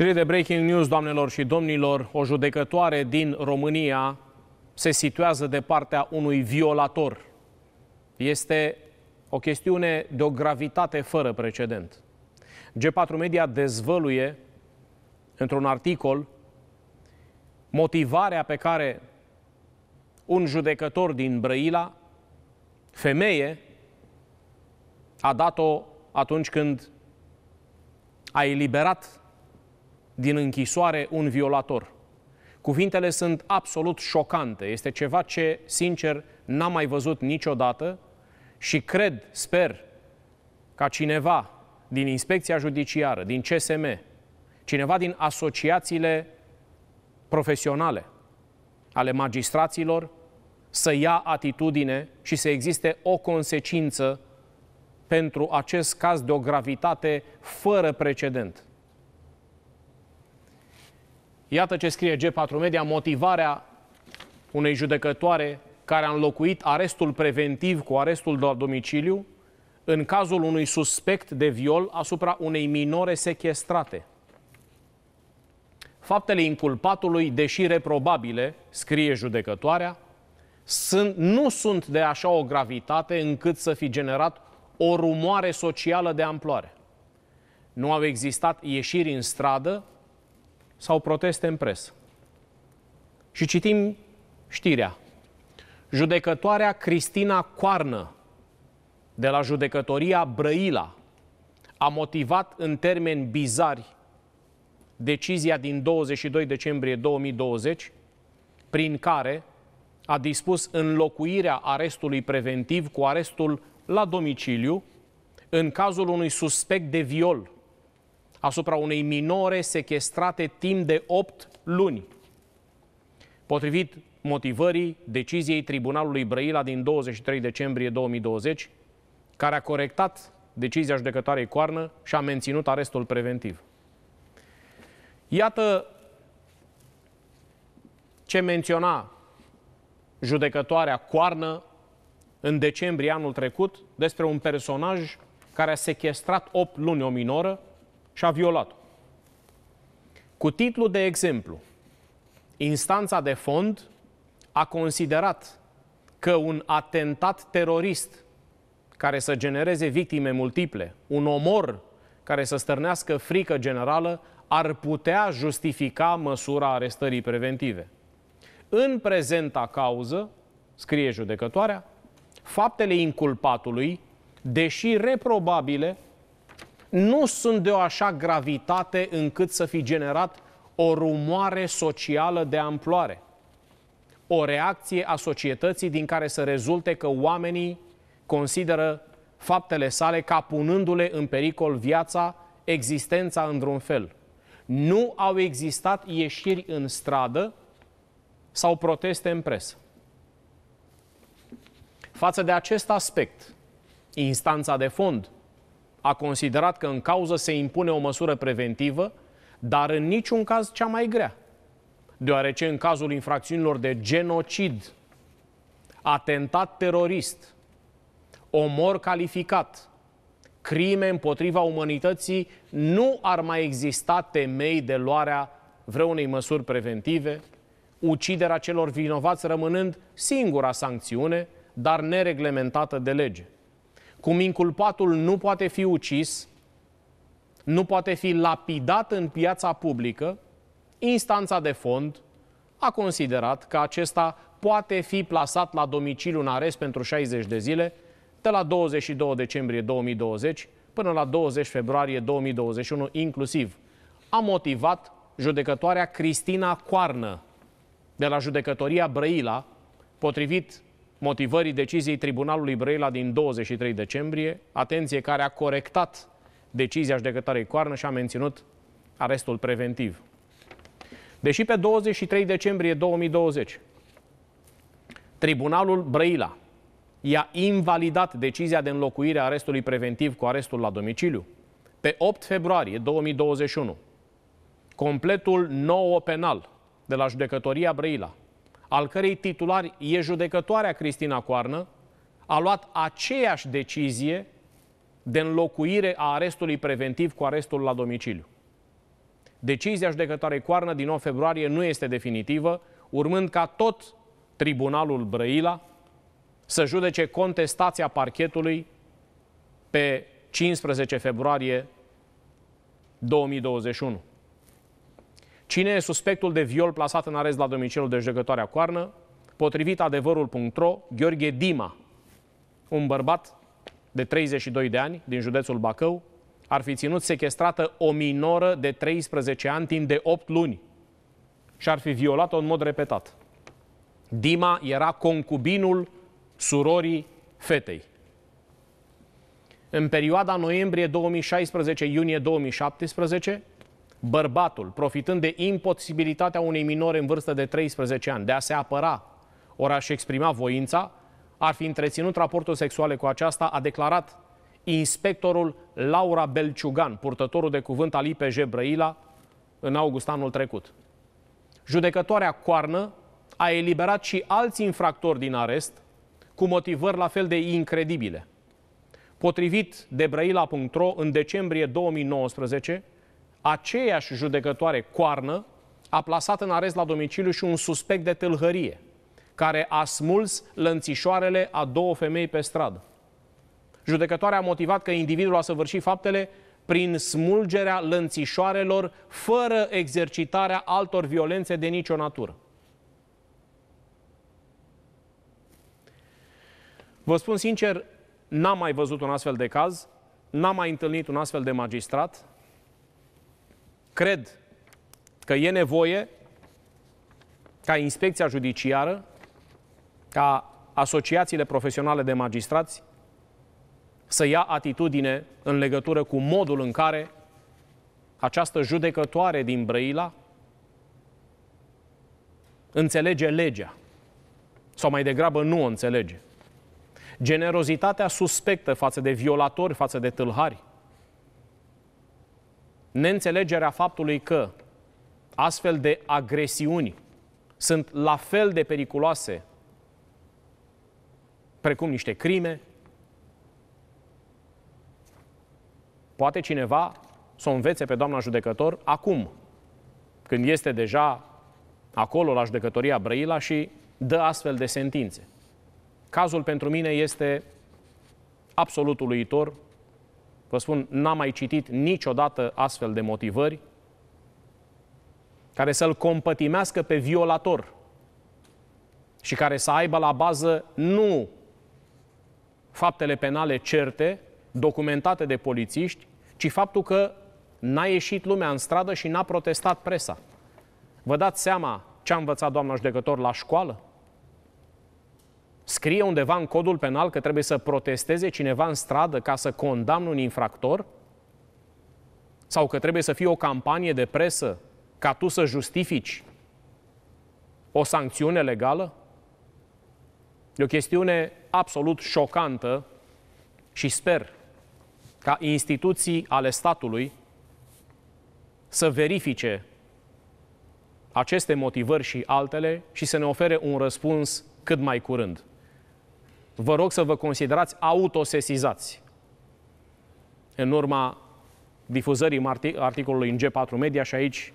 Știri de breaking news, doamnelor și domnilor, o judecătoare din România se situează de partea unui violator. Este o chestiune de o gravitate fără precedent. G4 Media dezvăluie într-un articol motivarea pe care un judecător din Brăila, femeie, a dat-o atunci când a eliberat din închisoare un violator. Cuvintele sunt absolut șocante. Este ceva ce, sincer, n-am mai văzut niciodată și cred, sper, ca cineva din inspecția judiciară, din CSM, cineva din asociațiile profesionale ale magistraților să ia atitudine și să existe o consecință pentru acest caz de o gravitate fără precedent. Iată ce scrie G4 Media, motivarea unei judecătoare care a înlocuit arestul preventiv cu arestul de la domiciliu în cazul unui suspect de viol asupra unei minore sequestrate. Faptele inculpatului, deși reprobabile, scrie judecătoarea, sunt, nu sunt de așa o gravitate încât să fi generat o rumoare socială de amploare. Nu au existat ieșiri în stradă sau proteste în presă. Și citim știrea. Judecătoarea Cristina Coarnă de la judecătoria Brăila a motivat în termeni bizari decizia din 22 decembrie 2020 prin care a dispus înlocuirea arestului preventiv cu arestul la domiciliu în cazul unui suspect de viol asupra unei minore sequestrate timp de 8 luni. Potrivit motivării deciziei Tribunalului Brăila din 23 decembrie 2020, care a corectat decizia judecătoarei Coarnă și a menținut arestul preventiv. Iată ce menționa judecătoarea Coarnă în decembrie anul trecut despre un personaj care a sequestrat 8 luni o minoră și a violat-o. Cu titlu de exemplu, instanța de fond a considerat că un atentat terorist care să genereze victime multiple, un omor care să stârnească frică generală, ar putea justifica măsura arestării preventive. În prezenta cauză, scrie judecătoarea, faptele inculpatului, deși reprobabile, nu sunt de o așa gravitate încât să fi generat o rumoare socială de amploare. O reacție a societății din care să rezulte că oamenii consideră faptele sale ca punându-le în pericol viața, existența într-un fel. Nu au existat ieșiri în stradă sau proteste în presă. Față de acest aspect, instanța de fond – a considerat că în cauză se impune o măsură preventivă, dar în niciun caz cea mai grea. Deoarece în cazul infracțiunilor de genocid, atentat terorist, omor calificat, crime împotriva umanității, nu ar mai exista temei de luarea vreunei măsuri preventive, uciderea celor vinovați rămânând singura sancțiune, dar nereglementată de lege. Cum inculpatul nu poate fi ucis, nu poate fi lapidat în piața publică, instanța de fond a considerat că acesta poate fi plasat la domiciliu în arest pentru 60 de zile, de la 22 decembrie 2020 până la 20 februarie 2021 inclusiv. A motivat judecătoarea Cristina Coarnă de la judecătoria Brăila, potrivit motivării deciziei Tribunalului Brăila din 23 decembrie, atenție, care a corectat decizia judecătorii Coarnă și a menținut arestul preventiv. Deși pe 23 decembrie 2020, Tribunalul Brăila i-a invalidat decizia de înlocuire a arestului preventiv cu arestul la domiciliu, pe 8 februarie 2021, completul nou penal de la judecătoria Brăila al cărei titular e judecătoarea Cristina Coarnă, a luat aceeași decizie de înlocuire a arestului preventiv cu arestul la domiciliu. Decizia judecătoarei Coarnă din 9 februarie nu este definitivă, urmând ca tot Tribunalul Brăila să judece contestația parchetului pe 15 februarie 2021. Cine e suspectul de viol plasat în arest la domiciliul de judecătoarea Coarnă? Potrivit adevărul.ro, Gheorghe Dima, un bărbat de 32 de ani din județul Bacău, ar fi ținut sequestrată o minoră de 13 ani timp de 8 luni și ar fi violat-o în mod repetat. Dima era concubinul surorii fetei. În perioada noiembrie 2016-iunie 2017, Bărbatul, profitând de imposibilitatea unei minore în vârstă de 13 ani de a se apăra ori a-și exprima voința, ar fi întreținut raportul sexuale cu aceasta, a declarat inspectorul Laura Belciugan, purtătorul de cuvânt al IPJ Brăila, în august anul trecut. Judecătoarea Coarnă a eliberat și alți infractori din arest cu motivări la fel de incredibile. Potrivit de Brăila.ro, în decembrie 2019, aceeași judecătoare Coarnă a plasat în arest la domiciliu și un suspect de tâlhărie, care a smuls lănțișoarele a două femei pe stradă. Judecătoarea a motivat că individul a săvârșit faptele prin smulgerea lănțișoarelor fără exercitarea altor violențe de nicio natură. Vă spun sincer, n-am mai văzut un astfel de caz, n-am mai întâlnit un astfel de magistrat, cred că e nevoie ca inspecția judiciară, ca asociațiile profesionale de magistrați să ia atitudine în legătură cu modul în care această judecătoare din Brăila înțelege legea. Sau mai degrabă nu o înțelege. Generozitatea suspectă față de violatori, față de tâlhari, neînțelegerea faptului că astfel de agresiuni sunt la fel de periculoase precum niște crime. Poate cineva să o învețe pe doamna judecător acum, când este deja acolo la judecătoria Brăila și dă astfel de sentințe. Cazul pentru mine este absolut uluitor, Vă spun, n-am mai citit niciodată astfel de motivări care să-l compătimească pe violator și care să aibă la bază nu faptele penale certe, documentate de polițiști, ci faptul că n-a ieșit lumea în stradă și n-a protestat presa. Vă dați seama ce a învățat doamna judecător la școală? Scrie undeva în codul penal că trebuie să protesteze cineva în stradă ca să condamne un infractor? Sau că trebuie să fie o campanie de presă ca tu să justifici o sancțiune legală? E o chestiune absolut șocantă și sper ca instituții ale statului să verifice aceste motivări și altele și să ne ofere un răspuns cât mai curând vă rog să vă considerați autosesizați în urma difuzării articolului în G4 Media și aici